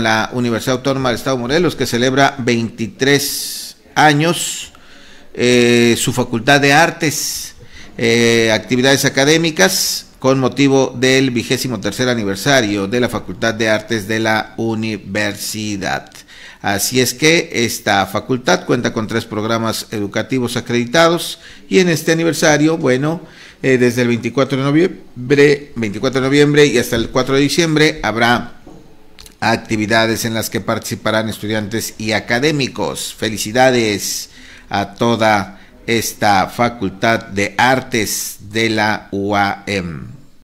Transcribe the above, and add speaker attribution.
Speaker 1: la Universidad Autónoma del Estado Morelos, que celebra 23 años, eh, su Facultad de Artes, eh, actividades académicas, con motivo del vigésimo tercer aniversario de la Facultad de Artes de la Universidad. Así es que esta facultad cuenta con tres programas educativos acreditados y en este aniversario, bueno, eh, desde el 24 de noviembre, 24 de noviembre y hasta el 4 de diciembre habrá actividades en las que participarán estudiantes y académicos. Felicidades a toda esta Facultad de Artes de la UAM.